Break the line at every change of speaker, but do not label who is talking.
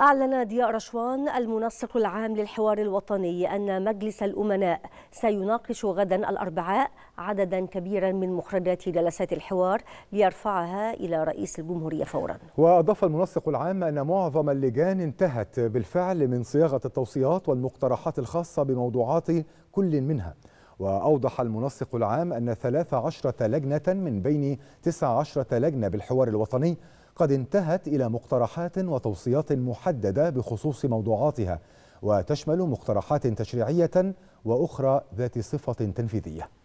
أعلن ضياء رشوان المنسق العام للحوار الوطني أن مجلس الأمناء سيناقش غدا الأربعاء عددا كبيرا من مخرجات جلسات الحوار ليرفعها إلى رئيس الجمهورية فورا
وأضاف المنسق العام أن معظم اللجان انتهت بالفعل من صياغة التوصيات والمقترحات الخاصة بموضوعات كل منها وأوضح المنسق العام أن 13 لجنة من بين 19 لجنة بالحوار الوطني قد انتهت إلى مقترحات وتوصيات محددة بخصوص موضوعاتها وتشمل مقترحات تشريعية وأخرى ذات صفة تنفيذية